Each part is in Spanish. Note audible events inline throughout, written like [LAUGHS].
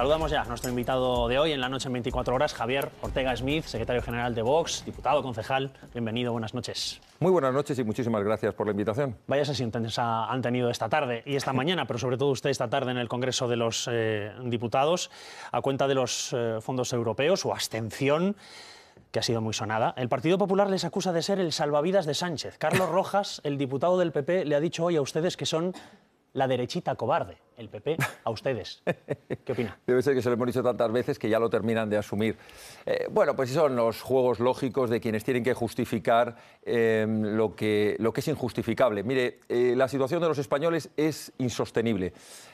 Saludamos ya a nuestro invitado de hoy en la noche en 24 horas, Javier Ortega Smith, secretario general de Vox, diputado, concejal. Bienvenido, buenas noches. Muy buenas noches y muchísimas gracias por la invitación. Vaya sesión han tenido esta tarde y esta [LAUGHS] mañana, pero sobre todo usted esta tarde en el Congreso de los eh, Diputados, a cuenta de los eh, fondos europeos, o abstención que ha sido muy sonada. El Partido Popular les acusa de ser el salvavidas de Sánchez. Carlos [LAUGHS] Rojas, el diputado del PP, le ha dicho hoy a ustedes que son la derechita cobarde, el PP, a ustedes. [LAUGHS] ¿Qué opina? Debe ser que se lo hemos dicho tantas veces que ya lo terminan de asumir. Eh, bueno, pues son los juegos lógicos de quienes tienen que justificar em, lo, que, es injustificable. Mire, eh, la situación de los españoles es insostenible.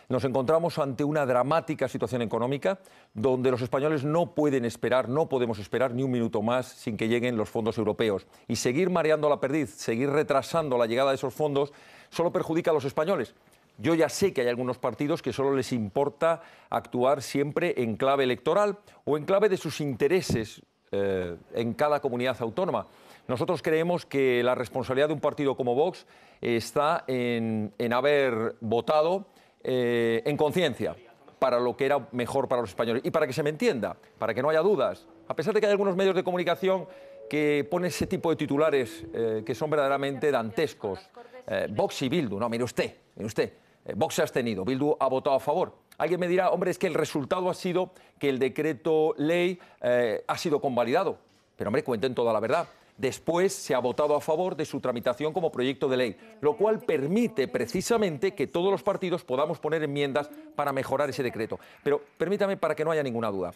Nos encontramos ante una dramática situación económica donde los españoles no pueden esperar, no podemos esperar ni un minuto más sin que lleguen los fondos europeos. Y seguir mareando la perdiz, seguir retrasando la llegada de esos fondos, solo perjudica a los españoles yo ya sé que hay algunos partidos que solo les importa actuar siempre en clave electoral o en clave de sus intereses eh, en cada comunidad autónoma. Nosotros creemos que la responsabilidad de un partido como Vox está en, haber votado eh, en conciencia para lo que era mejor para los españoles. Y para que se me entienda, para que no haya dudas, a pesar de que hay algunos medios de comunicación que ponen ese tipo de titulares eh, que son verdaderamente dantescos, Vox y Bildu, no, mire usted, mire usted, eh, Vox se ha abstenido, Bildu ha votado a favor. Alguien me dirá, hombre, es que el resultado ha sido que el decreto ley eh, ha sido convalidado. Pero, hombre, cuenten toda la verdad. Después se ha votado a favor de su tramitación como proyecto de ley, lo cual permite precisamente que todos los partidos podamos poner enmiendas para mejorar ese decreto. Pero permítame para que no haya ninguna duda.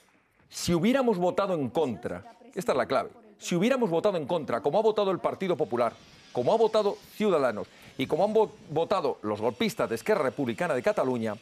Si hubiéramos votado en contra, esta es la clave, si hubiéramos votado en contra, como ha votado el Partido Popular, como ha votado Ciudadanos y como han votado los golpistas de Esquerra Republicana de Cataluña,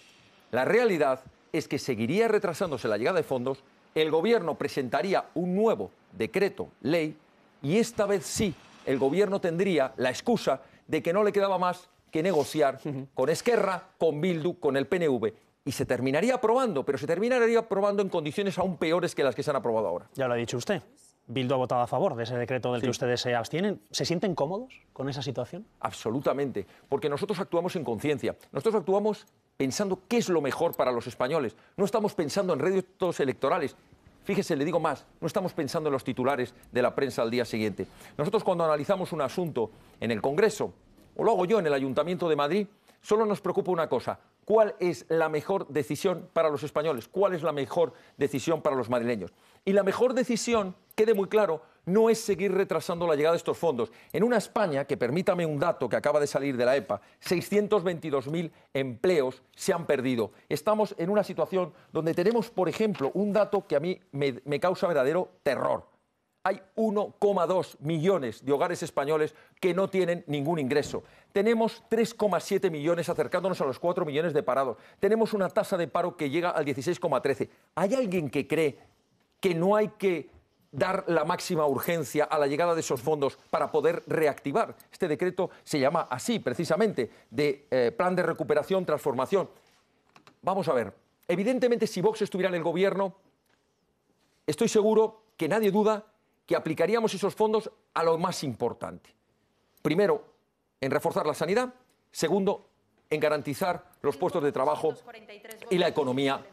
la realidad es que seguiría retrasándose la llegada de fondos, el Gobierno presentaría un nuevo decreto, ley, y esta vez sí, el Gobierno tendría la excusa de que no le quedaba más que negociar con Esquerra, con Bildu, con el PNV. Y se terminaría aprobando, pero se terminaría aprobando en condiciones aún peores que las que se han aprobado ahora. Ya lo ha dicho usted. Bildu ha votado a favor de ese decreto del que ustedes se abstienen. ¿Se sienten cómodos con esa situación? Absolutamente, porque nosotros actuamos en conciencia. Nosotros actuamos pensando qué es lo mejor para los españoles. No estamos pensando en réditos electorales. Fíjese, le digo más, no estamos pensando en los titulares de la prensa al día siguiente. Nosotros cuando analizamos un asunto en el Congreso, o lo hago yo en el Ayuntamiento de Madrid, solo nos preocupa una cosa, cuál es la mejor decisión para los españoles, cuál es la mejor decisión para los madrileños. Y la mejor decisión, quede muy claro, no es seguir retrasando la llegada de estos fondos. En una España, que permítame un dato que acaba de salir de la EPA, 622.000 empleos se han perdido. Estamos en una situación donde tenemos, por ejemplo, un dato que a mí me, causa verdadero terror. Hay 1,2 millones de hogares españoles que no tienen ningún ingreso. Tenemos 3,7 millones acercándonos a los 4 millones de parados. Tenemos una tasa de paro que llega al 16,13. ¿Hay alguien que cree que no hay que dar la máxima urgencia a la llegada de esos fondos para poder reactivar. Este decreto se llama así, precisamente, de eh, Plan de Recuperación, Transformación. Vamos a ver, evidentemente si Vox estuviera en el gobierno, estoy seguro que nadie duda que aplicaríamos esos fondos a lo más importante. Primero, en reforzar la sanidad. Segundo, en garantizar los puestos de trabajo y la economía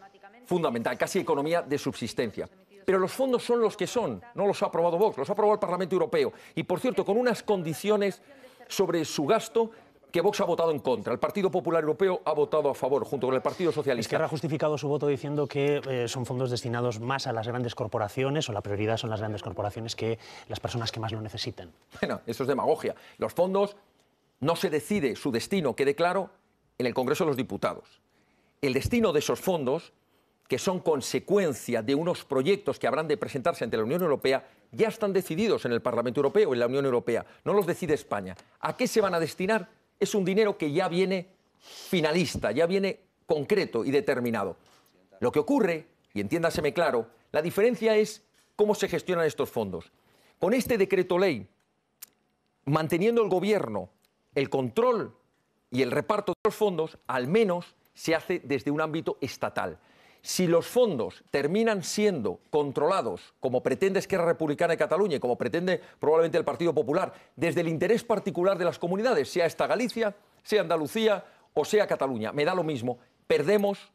fundamental, casi economía de subsistencia. Pero los fondos son los que son, no los ha aprobado Vox, los ha aprobado el Parlamento Europeo. Y por cierto, con unas condiciones sobre su gasto que Vox ha votado en contra. El Partido Popular Europeo ha votado a favor, junto con el Partido Socialista. Que ha justificado su voto diciendo que eh, son fondos destinados más a las grandes corporaciones o la prioridad son las grandes corporaciones que las personas que más lo necesitan. Bueno, eso es demagogia. Los fondos no se decide su destino, quede claro, en el Congreso de los Diputados. El destino de esos fondos que son consecuencia de unos proyectos que habrán de presentarse ante la Unión Europea, ya están decididos en el Parlamento Europeo, en la Unión Europea. No los decide España. ¿A qué se van a destinar? Es un dinero que ya viene finalista, ya viene concreto y determinado. Lo que ocurre, y entiéndaseme claro, la diferencia es cómo se gestionan estos fondos. Con este decreto ley, manteniendo el gobierno el control y el reparto de los fondos, al menos se hace desde un ámbito estatal. Si los fondos terminan siendo controlados, como pretende Esquerra Republicana de Cataluña y como pretende probablemente el Partido Popular, desde el interés particular de las comunidades, sea esta Galicia, sea Andalucía o sea Cataluña, me da lo mismo, perdemos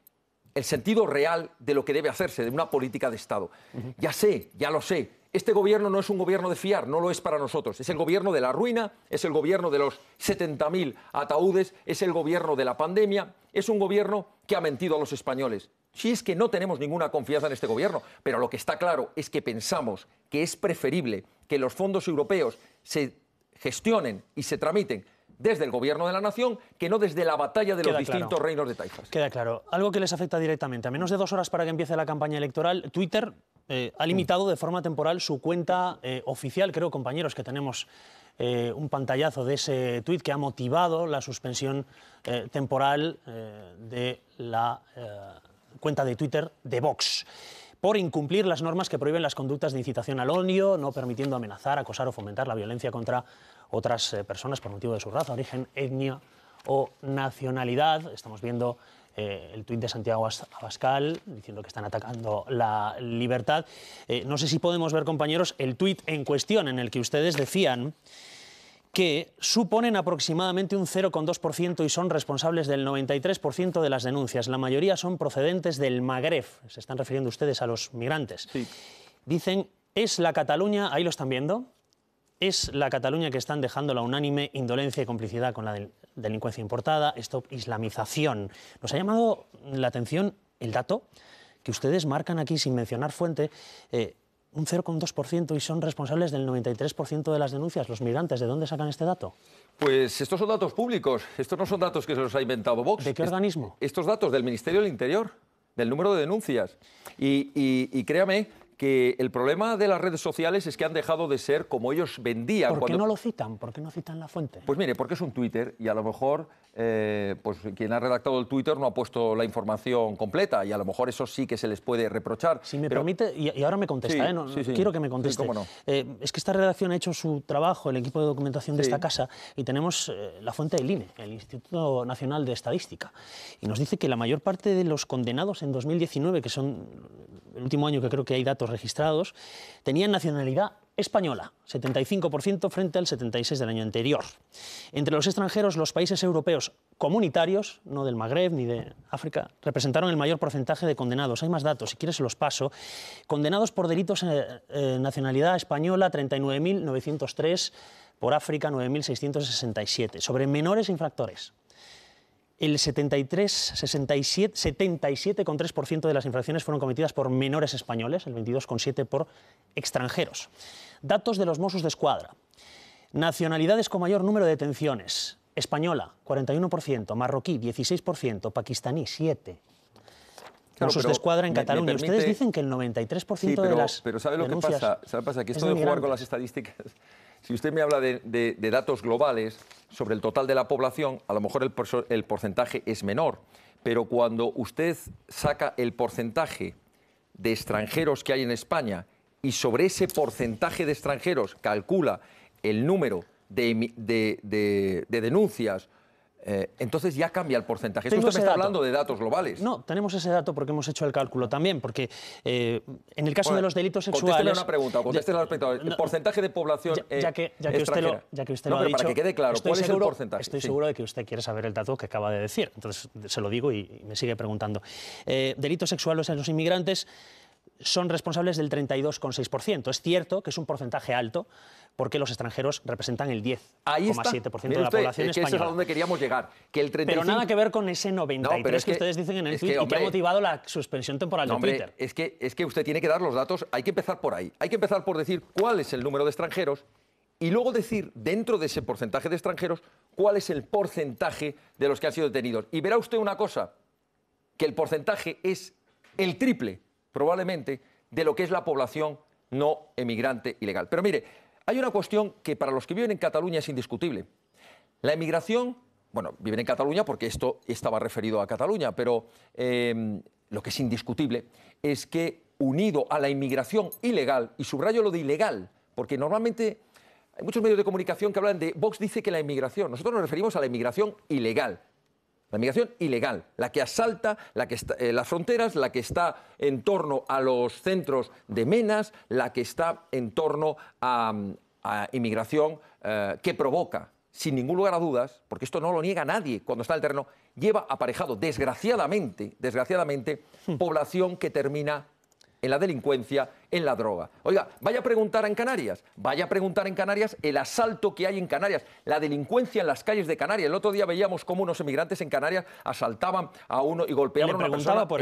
el sentido real de lo que debe hacerse, de una política de Estado. Ya sé, ya lo sé. Este gobierno no es un gobierno de fiar, no lo es para nosotros. Es el gobierno de la ruina, es el gobierno de los 70.000 ataúdes, es el gobierno de la pandemia, es un gobierno que ha mentido a los españoles. Si es que no tenemos ninguna confianza en este gobierno, pero lo que está claro es que pensamos que es preferible que los fondos europeos se gestionen y se tramiten desde el gobierno de la nación que no desde la batalla de los distintos reinos de taifas. Queda claro. Algo que les afecta directamente. A menos de dos horas para que empiece la campaña electoral, Twitter eh, ha mm. limitado de forma temporal su cuenta eh, oficial. Creo, compañeros, que tenemos eh, un pantallazo de ese tuit que ha motivado la suspensión temporal de la cuenta de Twitter de Vox por incumplir las normas que prohíben las conductas de incitación al odio, no permitiendo amenazar, acosar o fomentar la violencia contra otras eh, personas por motivo de su raza, origen, etnia o nacionalidad. Estamos viendo eh, el tuit de Santiago Abascal diciendo que están atacando la libertad. Eh, no sé si podemos ver, compañeros, el tuit en cuestión en el que ustedes decían que suponen aproximadamente un 0,2% y son responsables del 93% de las denuncias. La mayoría son procedentes del Magreb, se están refiriendo ustedes a los migrantes. Dicen, es la Cataluña, ahí lo están viendo, es la Cataluña que están dejando la unánime indolencia y complicidad con la delincuencia importada, esto islamización. Nos ha llamado la atención el dato que ustedes marcan aquí sin mencionar fuente. Eh, un 0,2% y son responsables del 93% de las denuncias. Los migrantes, ¿de dónde sacan este dato? Pues estos son datos públicos, estos no son datos que se los ha inventado Vox. ¿De qué organismo? estos datos del Ministerio del Interior, del número de denuncias. y créame que el problema de las redes sociales es que han dejado de ser como ellos vendían. ¿Por qué no lo citan? ¿Por qué no citan la fuente? Pues mire, porque es un Twitter y a lo mejor eh, pues quien ha redactado el Twitter no ha puesto la información completa y a lo mejor eso sí que se les puede reprochar. Si me permite, y, ahora me contesta, ¿eh? quiero que me conteste. Eh, es que esta redacción ha hecho su trabajo, el equipo de documentación de esta casa, y tenemos la fuente del INE, el Instituto Nacional de Estadística, y nos dice que la mayor parte de los condenados en 2019, que son el último año que creo que hay datos registrados, tenían nacionalidad española, 75% frente al 76% del año anterior. Entre los extranjeros, los países europeos comunitarios, no del Magreb ni de África, representaron el mayor porcentaje de condenados. Hay más datos, si quieres se los paso. Condenados por delitos en eh, eh, nacionalidad española, 39.903, por África, 9.667. Sobre menores infractores, el 77,3% de las infracciones fueron cometidas por menores españoles, el 22,7% por extranjeros. Datos de los Mossos de Escuadra. Nacionalidades con mayor número de detenciones. Española, 41%, marroquí, 16%, pakistaní, 7%, Mossos de Escuadra en Cataluña. Ustedes dicen que el 93% de las pero ¿sabe lo que pasa? ¿Sabe pasa? Que esto de jugar con las estadísticas... Si usted me habla de, datos globales sobre el total de la población, a lo mejor el, porcentaje es menor, pero cuando usted saca el porcentaje de extranjeros que hay en España y sobre ese porcentaje de extranjeros calcula el número de denuncias eh, entonces ya cambia el porcentaje. usted está hablando de datos globales. No, tenemos ese dato porque hemos hecho el cálculo también, porque eh, en el caso de los delitos sexuales... Contéstele una pregunta, porcentaje de población ya, eh, que, ya que usted lo, ya que usted lo ha dicho... para que quede claro, ¿cuál es el porcentaje? Estoy seguro de que usted quiere saber el dato que acaba de decir, entonces se lo digo y, me sigue preguntando. delitos sexuales en los inmigrantes son responsables del 32,6%. Es cierto que es un porcentaje alto porque los extranjeros representan el 10,7% de la población es que española. es a donde queríamos llegar. Pero nada que ver con ese 93 que, ustedes dicen en el tweet que, y que ha motivado la suspensión temporal no, de Twitter. Es que, es que usted tiene que dar los datos, hay que empezar por ahí. Hay que empezar por decir cuál es el número de extranjeros y luego decir dentro de ese porcentaje de extranjeros cuál es el porcentaje de los que han sido detenidos. Y verá usted una cosa, que el porcentaje es el triple probablemente de lo que es la población no emigrante ilegal. Pero mire, hay una cuestión que para los que viven en Cataluña es indiscutible. La emigración, bueno, viven en Cataluña porque esto estaba referido a Cataluña, pero eh, lo que es indiscutible es que unido a la inmigración ilegal, y subrayo lo de ilegal, porque normalmente hay muchos medios de comunicación que hablan de Vox dice que la emigración, nosotros nos referimos a la inmigración ilegal. La migración ilegal, la que asalta la que eh, las fronteras, la que está en torno a los centros de menas, la que está en torno a, inmigración eh, que provoca, sin ningún lugar a dudas, porque esto no lo niega nadie cuando está en el terreno, lleva aparejado, desgraciadamente, desgraciadamente, hmm. población que termina en la delincuencia, en la droga. Oiga, vaya a preguntar en Canarias, vaya a preguntar en Canarias el asalto que hay en Canarias, la delincuencia en las calles de Canarias. El otro día veíamos cómo unos emigrantes en Canarias asaltaban a uno y golpeaban a una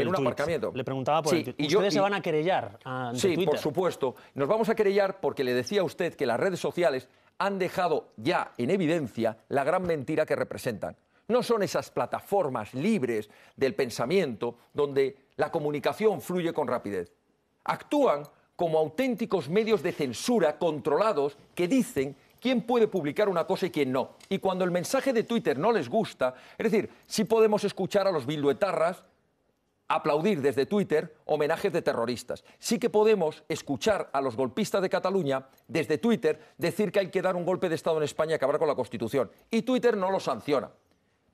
en un aparcamiento. Le preguntaba por sí, el y Ustedes se van a querellar ante ah, Sí, por supuesto. Nos vamos a querellar porque le decía a usted que las redes sociales han dejado ya en evidencia la gran mentira que representan. No son esas plataformas libres del pensamiento donde la comunicación fluye con rapidez actúan como auténticos medios de censura controlados que dicen quién puede publicar una cosa y quién no. Y cuando el mensaje de Twitter no les gusta, es decir, sí podemos escuchar a los bilduetarras aplaudir desde Twitter homenajes de terroristas. Sí que podemos escuchar a los golpistas de Cataluña desde Twitter decir que hay que dar un golpe de Estado en España y acabar con la Constitución. Y Twitter no lo sanciona.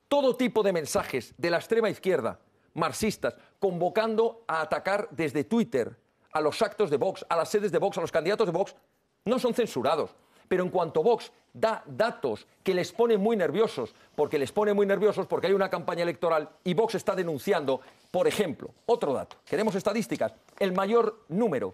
Todo tipo de mensajes de la extrema izquierda, marxistas, convocando a atacar desde Twitter a los actos de Vox, a las sedes de Vox, a los candidatos de Vox, no son censurados. Pero en cuanto Vox da datos que les pone muy nerviosos, porque les pone muy nerviosos porque hay una campaña electoral y Vox está denunciando, por ejemplo, otro dato, queremos estadísticas, el mayor número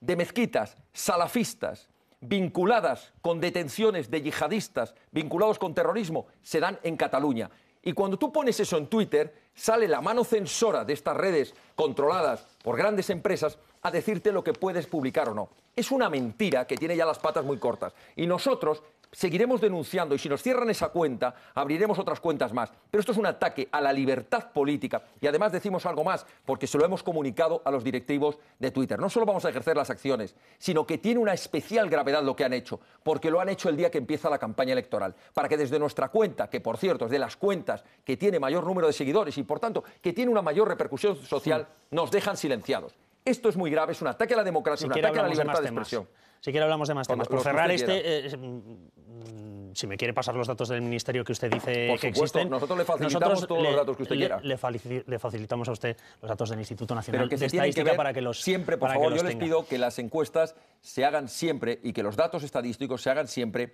de mezquitas salafistas vinculadas con detenciones de yihadistas vinculados con terrorismo se dan en Cataluña. Y cuando tú pones eso en Twitter, sale la mano censora de estas redes controladas por grandes empresas a decirte lo que puedes publicar o no. Es una mentira que tiene ya las patas muy cortas. Y nosotros seguiremos denunciando y si nos cierran esa cuenta, abriremos otras cuentas más. Pero esto es un ataque a la libertad política y además decimos algo más, porque se lo hemos comunicado a los directivos de Twitter. No solo vamos a ejercer las acciones, sino que tiene una especial gravedad lo que han hecho, porque lo han hecho el día que empieza la campaña electoral, para que desde nuestra cuenta, que por cierto es de las cuentas que tiene mayor número de seguidores y por tanto que tiene una mayor repercusión social, nos dejan silenciados. Esto es muy grave, es un ataque a la democracia, si un ataque a la libertad de, expresión. Si quiere hablamos de más temas. Por cerrar este, eh, eh, mm, si me quiere pasar los datos del ministerio que usted dice que existen. Nosotros le facilitamos todos los datos que usted quiera. Le, facilitamos a usted los datos del Instituto Nacional de Estadística para que los Siempre, por favor, yo les pido que las encuestas se hagan siempre y que los datos estadísticos se hagan siempre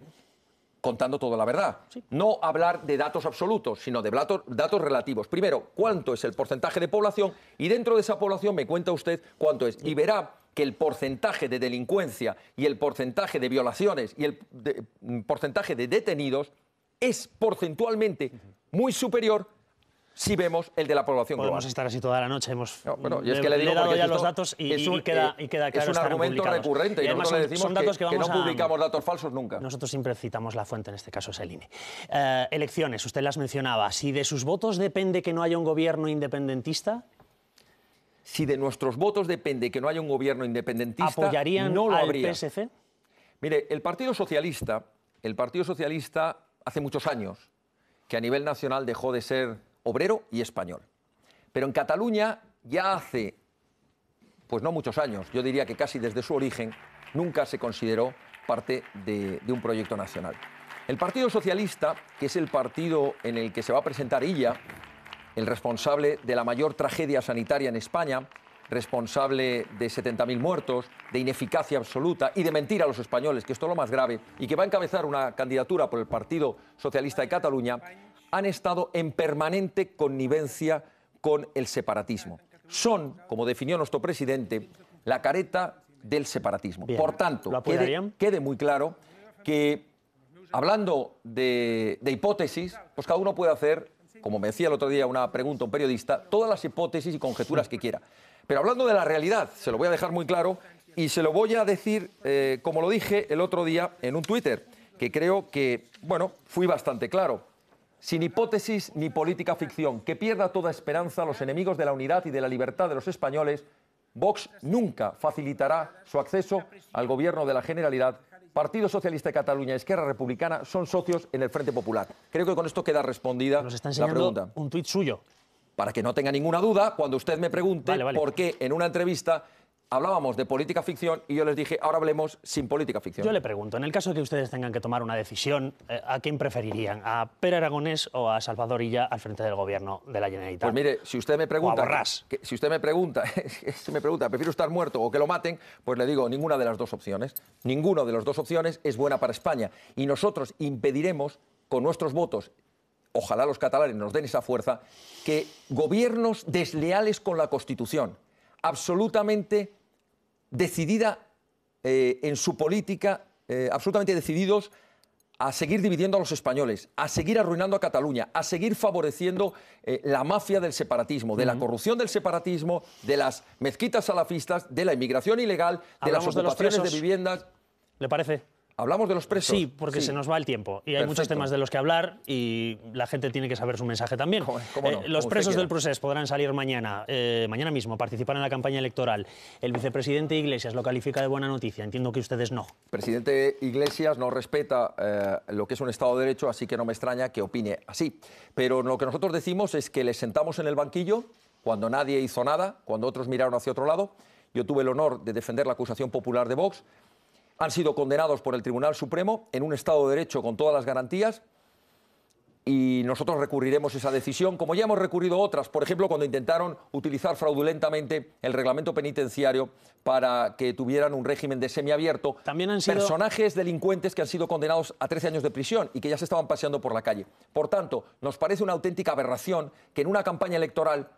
contando toda la verdad. No hablar de datos absolutos, sino de datos, relativos. Primero, cuánto es el porcentaje de población y dentro de esa población me cuenta usted cuánto es. Y verá que el porcentaje de delincuencia y el porcentaje de violaciones y el mm, porcentaje de detenidos es porcentualmente muy superior si vemos el de la población Podemos estar así toda la noche. Hemos, es ya los datos y, un, queda, eh, Es un argumento recurrente y, decimos que, no publicamos datos falsos nunca. Nosotros siempre citamos la fuente, en este caso es el INE. Eh, elecciones, usted las mencionaba. Si de sus votos depende que no haya un gobierno independentista, si de nuestros votos depende que no haya un gobierno independentista, ¿apoyarían no al PSC? Mire, el Partido Socialista, el Partido Socialista hace muchos años que a nivel nacional dejó de ser obrero y español. Pero en Cataluña ya hace, pues no muchos años, yo diría que casi desde su origen, nunca se consideró parte de, un proyecto nacional. El Partido Socialista, que es el partido en el que se va a presentar Illa, el responsable de la mayor tragedia sanitaria en España, responsable de 70.000 muertos, de ineficacia absoluta y de mentir a los españoles, que esto es lo más grave, y que va a encabezar una candidatura por el Partido Socialista de Cataluña, han estado en permanente connivencia con el separatismo. Son, como definió nuestro presidente, la careta del separatismo. Por tanto, quede, muy claro que hablando de, hipótesis, pues cada uno puede hacer, como me decía el otro día una pregunta, un periodista, todas las hipótesis y conjeturas que quiera. Pero hablando de la realidad, se lo voy a dejar muy claro y se lo voy a decir, eh, como lo dije el otro día en un Twitter, que creo que, bueno, fui bastante claro. Sin hipótesis ni política ficción, que pierda toda esperanza a los enemigos de la unidad y de la libertad de los españoles, Vox nunca facilitará su acceso al gobierno de la Generalidad. Partido Socialista de Cataluña y Esquerra Republicana son socios en el Frente Popular. Creo que con esto queda respondida Nos está la pregunta. Un tuit suyo. Para que no tenga ninguna duda, cuando usted me pregunte por qué en una entrevista hablábamos de política ficción y yo les dije, ahora hablemos sin política ficción. Yo le pregunto, en el caso de que ustedes tengan que tomar una decisión, eh, ¿a quién preferirían? ¿A Per Aragonés o a Salvador Illa al frente del gobierno de la Generalitat? Pues mire, si usted me pregunta... si usted me pregunta, [LAUGHS] si me pregunta, prefiero estar muerto o que lo maten, pues le digo, ninguna de las dos opciones, ninguna de las dos opciones es buena para España. Y nosotros impediremos con nuestros votos ojalá los catalanes nos den esa fuerza, que gobiernos desleales con la Constitución, absolutamente decidida eh, en su política, eh, absolutamente decididos a seguir dividiendo a los españoles, a seguir arruinando a Cataluña, a seguir favoreciendo eh, la mafia del separatismo, de la corrupción del separatismo, de las mezquitas salafistas, de la inmigración ilegal, de las ocupaciones de, de viviendas. ¿Le parece? Hablamos de los presos. Sí, porque se nos va el tiempo y hay muchos temas de los que hablar y la gente tiene que saber su mensaje también. Eh, los presos del proceso podrán salir mañana, eh, mañana mismo, participar en la campaña electoral. El vicepresidente Iglesias lo califica de buena noticia. Entiendo que ustedes no. Presidente Iglesias no respeta eh, lo que es un Estado de Derecho, así que no me extraña que opine así. Pero lo que nosotros decimos es que le sentamos en el banquillo cuando nadie hizo nada, cuando otros miraron hacia otro lado. Yo tuve el honor de defender la acusación popular de Vox han sido condenados por el Tribunal Supremo en un Estado de Derecho con todas las garantías y nosotros recurriremos esa decisión, como ya hemos recurrido otras, por ejemplo, cuando intentaron utilizar fraudulentamente el reglamento penitenciario para que tuvieran un régimen de semiabierto. También han personajes delincuentes que han sido condenados a 13 años de prisión y que ya se estaban paseando por la calle. Por tanto, nos parece una auténtica aberración que en una campaña electoral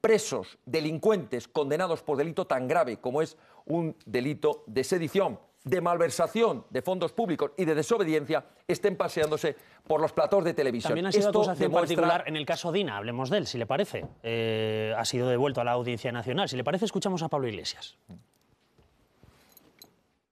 presos, delincuentes condenados por delito tan grave como es un delito de sedición de malversación de fondos públicos y de desobediencia estén paseándose por los platos de televisión. También ha sido Esto particular en el caso Dina, hablemos de él, si le parece. Eh, ha sido devuelto a la Audiencia Nacional. Si le parece, escuchamos a Pablo Iglesias.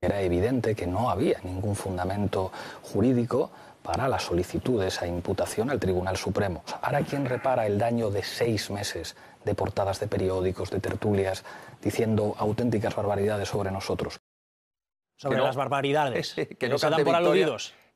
Era evidente que no había ningún fundamento jurídico para la solicitud de esa imputación al Tribunal Supremo. Ahora, ¿quién repara el daño de seis meses de portadas de periódicos, de tertulias, diciendo auténticas barbaridades sobre nosotros? sobre las barbaridades [LAUGHS] que, no por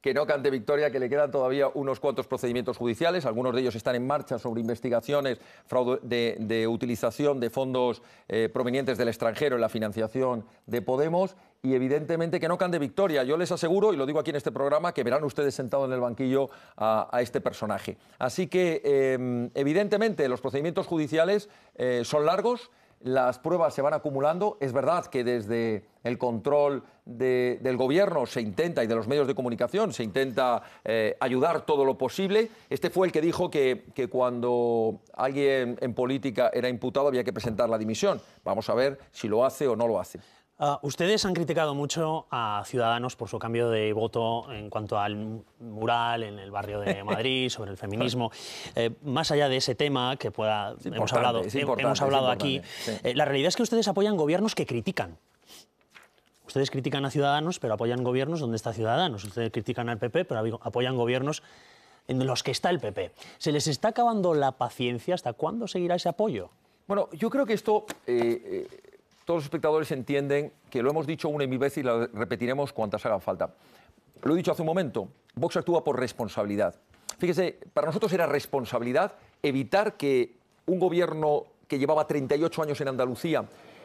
que no cante victoria, que le quedan todavía unos cuantos procedimientos judiciales. Algunos de ellos están en marcha sobre investigaciones fraude de, utilización de fondos eh, provenientes del extranjero en la financiación de Podemos. Y evidentemente que no cante victoria. Yo les aseguro, y lo digo aquí en este programa, que verán ustedes sentado en el banquillo a, este personaje. Así que, eh, evidentemente, los procedimientos judiciales eh, son largos las pruebas se van acumulando. Es verdad que desde el control del gobierno se intenta y de los medios de comunicación se intenta eh, ayudar todo lo posible. Este fue el que dijo que, cuando alguien en política era imputado había que presentar la dimisión. Vamos a ver si lo hace o no lo hace. Ah, ustedes han criticado mucho a Ciudadanos por su cambio de voto en cuanto al mural en el barrio de [LAUGHS] Madrid, sobre el feminismo. Eh, más allá de ese tema que pueda, hemos hablado, eh, hemos hablado aquí, eh, la realidad es que ustedes apoyan gobiernos que critican. Ustedes critican a Ciudadanos, pero apoyan gobiernos donde está Ciudadanos. Ustedes critican al PP, pero apoyan gobiernos en los que está el PP. ¿Se les está acabando la paciencia? ¿Hasta cuándo seguirá ese apoyo? Bueno, yo creo que esto todos los espectadores entienden que lo hemos dicho una y mil veces y lo repetiremos cuantas hagan falta. Lo he dicho hace un momento, Vox actúa por responsabilidad. Fíjese, para nosotros era responsabilidad evitar que un gobierno que llevaba 38 años en Andalucía,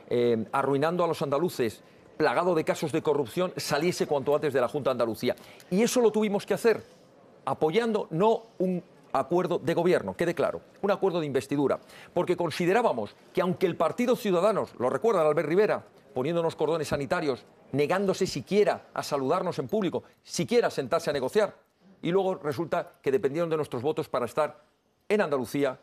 eh, arruinando a los andaluces, plagado de casos de corrupción, saliese cuanto antes de la Junta de Andalucía. Y eso lo tuvimos que hacer, apoyando no un acuerdo de gobierno, quede claro, un acuerdo de investidura, porque considerábamos que aunque el Partido Ciudadanos, lo recuerda Albert Rivera, poniéndonos cordones sanitarios, negándose siquiera a saludarnos en público, siquiera a sentarse a negociar, y luego resulta que dependieron de nuestros votos para estar en Andalucía,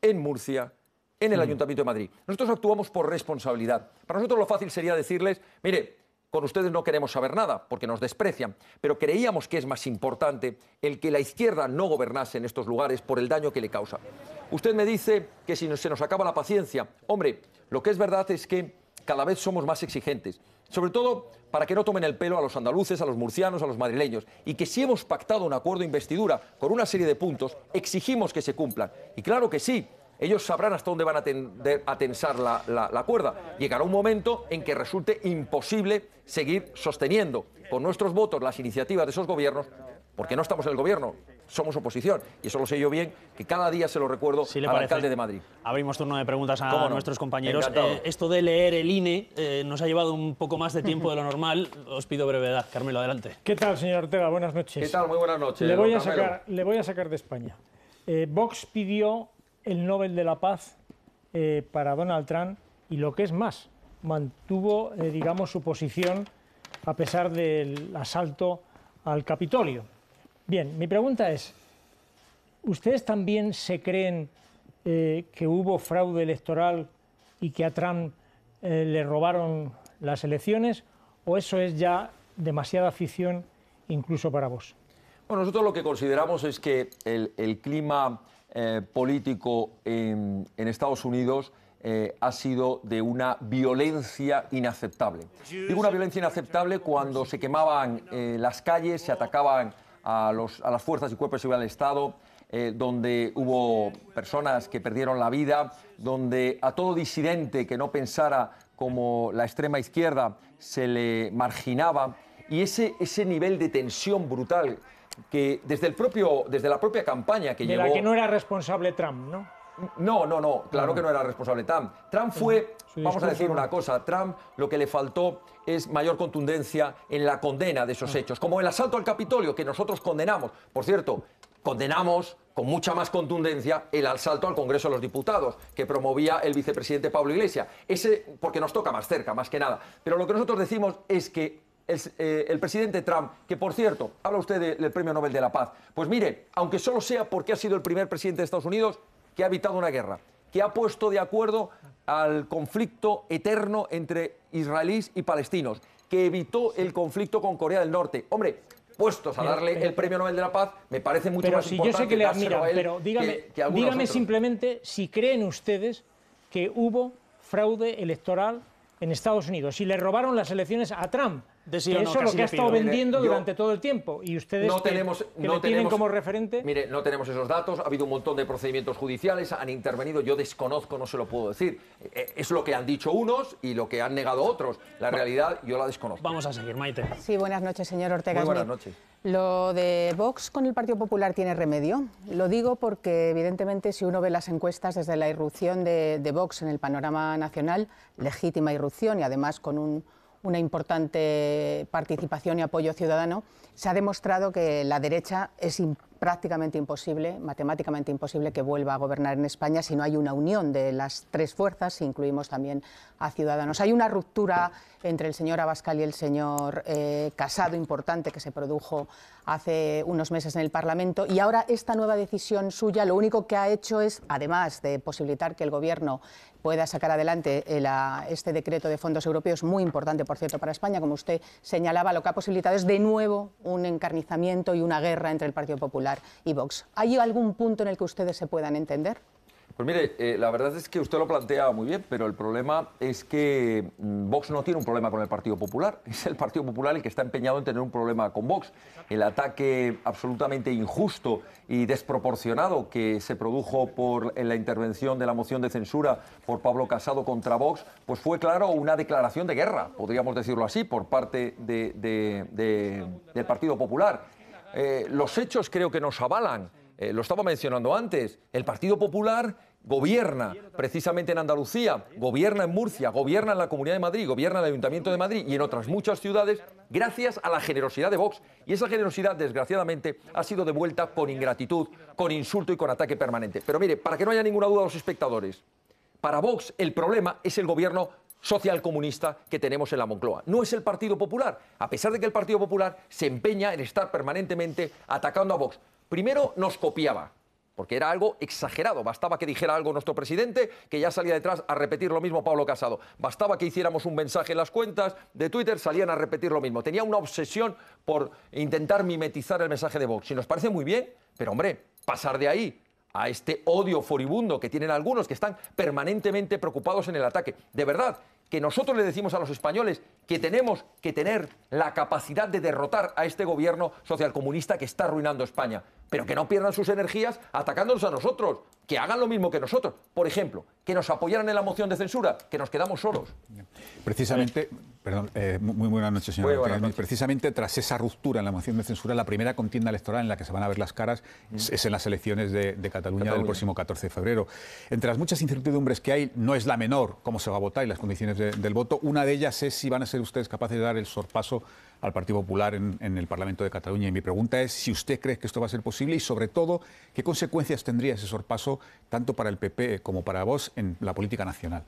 en Murcia, en el mm. Ayuntamiento de Madrid. Nosotros actuamos por responsabilidad. Para nosotros lo fácil sería decirles, mire, con ustedes no queremos saber nada porque nos desprecian, pero creíamos que es más importante el que la izquierda no gobernase en estos lugares por el daño que le causa. Usted me dice que si se nos acaba la paciencia, hombre, lo que es verdad es que cada vez somos más exigentes, sobre todo para que no tomen el pelo a los andaluces, a los murcianos, a los madrileños, y que si hemos pactado un acuerdo de investidura con una serie de puntos, exigimos que se cumplan. Y claro que sí, ellos sabrán hasta dónde van a, tensar la, cuerda. Llegará un momento en que resulte imposible seguir sosteniendo con nuestros votos las iniciativas de esos gobiernos, porque no estamos en el gobierno, somos oposición. Y eso lo sé yo bien, que cada día se lo recuerdo al alcalde de Madrid. Abrimos turno de preguntas a nuestros compañeros. Eh, esto de leer el INE eh, nos ha llevado un poco más de tiempo de lo normal. Os pido brevedad. Carmelo, adelante. ¿Qué tal, señor Ortega? Buenas noches. ¿Qué tal? Muy buenas noches. Le voy, a sacar, de España. Eh, Vox pidió el Nobel de la Paz eh, para Donald Trump y lo que es más, mantuvo, eh, digamos, su posición a pesar del asalto al Capitolio. Bien, mi pregunta es, ¿ustedes también se creen eh, que hubo fraude electoral y que a Trump le robaron las elecciones o eso es ya demasiada ficción incluso para vos? Bueno, nosotros lo que consideramos es que el clima eh, político en, Estados Unidos eh, ha sido de una violencia inaceptable. Digo una violencia inaceptable cuando se quemaban eh, las calles, se atacaban a, las fuerzas y cuerpos de seguridad del Estado, donde hubo personas que perdieron la vida, donde a todo disidente que no pensara como la extrema izquierda se le marginaba, y ese, ese nivel de tensión brutal que desde, el propio, desde la propia campaña que llevó... la que no era responsable Trump, ¿no? No, no, no, claro ah. que no era responsable Trump. Trump fue, vamos a decir una cosa, Trump lo que le faltó es mayor contundencia en la condena de esos ah. hechos, como el asalto al Capitolio que nosotros condenamos. Por cierto, condenamos con mucha más contundencia el asalto al Congreso de los Diputados que promovía el vicepresidente Pablo Iglesias. Ese porque nos toca más cerca, más que nada. Pero lo que nosotros decimos es que eh, el, presidente Trump, que por cierto, habla usted del Premio Nobel de la Paz. Pues mire, aunque solo sea porque ha sido el primer presidente de Estados Unidos que ha evitado una guerra, que ha puesto de acuerdo al conflicto eterno entre israelíes y palestinos, que evitó el conflicto con Corea del Norte. Hombre, puestos a darle el Premio Nobel de la Paz, me parece mucho pero si yo sé que le admiran, pero dígame, dígame simplemente si creen ustedes que hubo fraude electoral en Estados Unidos, si le robaron las elecciones a Trump eso es lo que ha estado vendiendo durante todo el tiempo. Y ustedes no tenemos, no tienen como referente. Mire, no tenemos esos datos. Ha habido un montón de procedimientos judiciales, han intervenido. Yo desconozco, no se lo puedo decir. Eh, eh, es lo que han dicho unos y lo que han negado otros. La realidad yo la desconozco. Vamos a seguir, Maite. Sí, buenas noches, señor Ortega. buenas noches. Lo de Vox con el Partido Popular tiene remedio. Lo digo porque, evidentemente, si uno ve las encuestas desde la irrupción de, de Vox en el panorama nacional, legítima irrupción y además con un una importante participación y apoyo ciudadano, se ha demostrado que la derecha es prácticamente imposible, matemáticamente imposible, que vuelva a gobernar en España si no hay una unión de las tres fuerzas, incluimos también a Ciudadanos. Hay una ruptura entre el señor Abascal y el señor eh, Casado importante que se produjo hace unos meses en el Parlamento y ahora esta nueva decisión suya lo único que ha hecho es, además de posibilitar que el Gobierno pueda sacar adelante eh, este decreto de fondos europeos, muy importante, por cierto, para España. Como usted señalaba, lo que ha posibilitado es de nuevo un encarnizamiento y una guerra entre el Partido Popular y Vox. ¿Hay algún punto en el que ustedes se puedan entender? Pues mire, eh, la verdad es que usted lo plantea muy bien, pero el problema es que mm, Vox no tiene un problema con el Partido Popular. [LAUGHS] Es el Partido Popular el que está empeñado en tener un problema con Vox. El ataque absolutamente injusto y desproporcionado que se produjo por en la intervención de la moción de censura por Pablo Casado contra Vox, pues fue claro una declaración de guerra, podríamos decirlo así, por parte del Partido Popular. Eh, los hechos creo que nos avalan. Eh, lo estaba mencionando antes, el Partido Popular gobierna precisamente en Andalucía, gobierna en Murcia, gobierna en la Comunidad de Madrid, gobierna en el Ayuntamiento de Madrid y en otras muchas ciudades gracias a la generosidad de Vox. Y esa generosidad, desgraciadamente, ha sido devuelta con ingratitud, con insulto y con ataque permanente. Pero mire, para que no haya ninguna duda a los espectadores, para Vox el problema es el gobierno socialcomunista que tenemos en la Moncloa. No es el Partido Popular, a pesar de que el Partido Popular se empeña en estar permanentemente atacando a Vox. Primero nos copiaba, porque era algo exagerado. Bastaba que dijera algo nuestro presidente, que ya salía detrás a repetir lo mismo Pablo Casado. Bastaba que hiciéramos un mensaje en las cuentas de Twitter, salían a repetir lo mismo. Tenía una obsesión por intentar mimetizar el mensaje de Vox. Y nos parece muy bien, pero hombre, pasar de ahí a este odio furibundo que tienen algunos que están permanentemente preocupados en el ataque. De verdad, que nosotros le decimos a los españoles que tenemos que tener la capacidad de derrotar a este gobierno socialcomunista que está arruinando España pero que no pierdan sus energías atacándonos a nosotros, que hagan lo mismo que nosotros. Por ejemplo, que nos apoyaran en la moción de censura, que nos quedamos solos. Precisamente, perdón, eh, muy, buenas noches, señor. Precisamente tras esa ruptura en la moción de censura, la primera contienda electoral en la que se van a ver las caras es, en las elecciones de, Cataluña, del próximo 14 de febrero. Entre las muchas incertidumbres que hay, no es la menor cómo se va a votar y las condiciones del voto. Una de ellas es si van a ser ustedes capaces de dar el sorpaso al Partido Popular en, el Parlamento de Cataluña. Y mi pregunta es si usted cree que esto va a ser posible y, sobre todo, qué consecuencias tendría ese sorpaso tanto para el PP como para vos en la política nacional.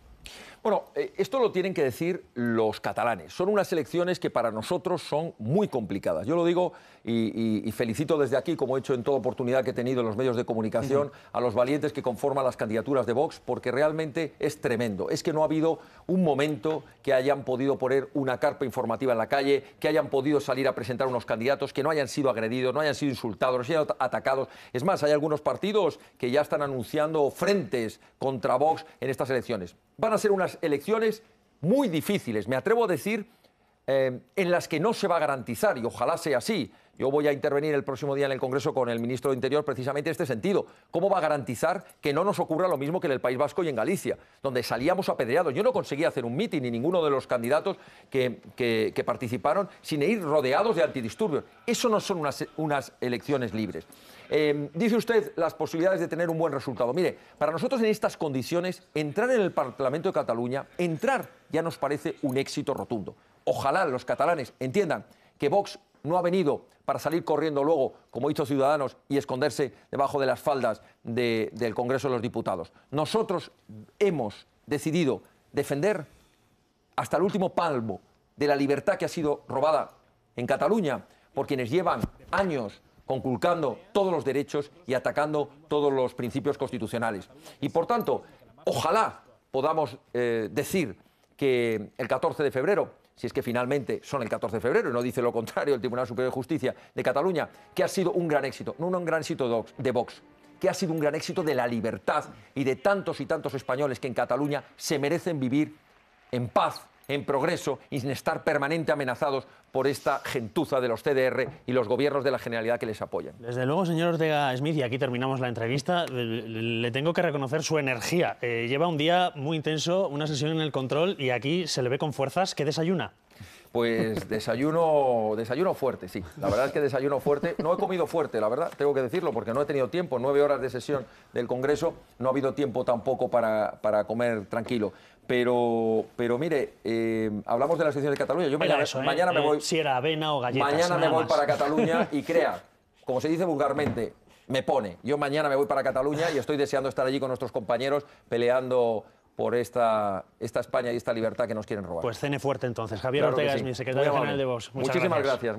Bueno, eh, esto lo tienen que decir los catalanes. Son unas elecciones que para nosotros son muy complicadas. Yo lo digo y, felicito desde aquí, como he hecho en toda oportunidad que he tenido en los medios de comunicación, a los valientes que conforman las candidaturas de Vox, porque realmente es tremendo. Es que no ha habido un momento que hayan podido poner una carpa informativa en la calle, que hayan podido salir a presentar unos candidatos, que no hayan sido agredidos, no hayan sido insultados, no hayan sido atacados. Es más, hay algunos partidos que ya están anunciando frentes contra Vox en estas elecciones. Van a ser unas elecciones muy difíciles, me atrevo a decir Em, en las que no se va a garantizar, y ojalá sea así. Yo voy a intervenir el próximo día en el Congreso con el ministro de Interior precisamente en este sentido. ¿Cómo va a garantizar que no nos ocurra lo mismo que en el País Vasco y en Galicia, donde salíamos apedreados? Yo no conseguí hacer un mitin ni ninguno de los candidatos que, participaron sin ir rodeados de antidisturbios. Eso no son unas, elecciones libres. Em, dice usted las posibilidades de tener un buen resultado. Mire, para nosotros en estas condiciones, entrar en el Parlamento de Cataluña, entrar ya nos parece un éxito rotundo. Ojalá los catalanes entiendan que Vox no ha venido para salir corriendo luego, como hizo Ciudadanos, y esconderse debajo de las faldas del Congreso de los Diputados. Nosotros hemos decidido defender hasta el último palmo de la libertad que ha sido robada en Cataluña por quienes llevan años conculcando todos los derechos y atacando todos los principios constitucionales. Y por tanto, ojalá podamos eh, decir que el 14 de febrero si es que finalmente son el 14 de febrero, y no dice lo contrario el Tribunal Superior de Justicia de Cataluña, que ha sido un gran éxito, no un gran éxito de Vox, que ha sido un gran éxito de la libertad y de tantos y tantos españoles que en Cataluña se merecen vivir en paz, en progreso y sin estar permanente amenazados por esta gentuza de los CDR y los gobiernos de la generalidad que les apoyan. Desde luego, señor Ortega Smith, y aquí terminamos la entrevista, le tengo que reconocer su energía. Eh, lleva un día muy intenso, una sesión en el control y aquí se le ve con fuerzas que desayuna. Pues [LAUGHS] desayuno, desayuno fuerte, sí. La verdad es que desayuno fuerte. No he comido fuerte, la verdad, tengo que decirlo, porque no he tenido tiempo. Nueve horas de sesión del Congreso, no ha habido tiempo tampoco para, para comer tranquilo. Pero, pero mire, eh, hablamos de las elecciones de Cataluña. Yo ¿eh? mañana, me eh, voy. Si era avena o galletas, Mañana me voy para Cataluña [LAUGHS] y crea, como se dice vulgarmente, me pone. Yo mañana me voy para Cataluña y estoy deseando estar allí con nuestros compañeros peleando por esta, esta España y esta libertad que nos quieren robar. Pues cene fuerte entonces. Javier Ortega es mi secretario general de Vox. Muchísimas gracias.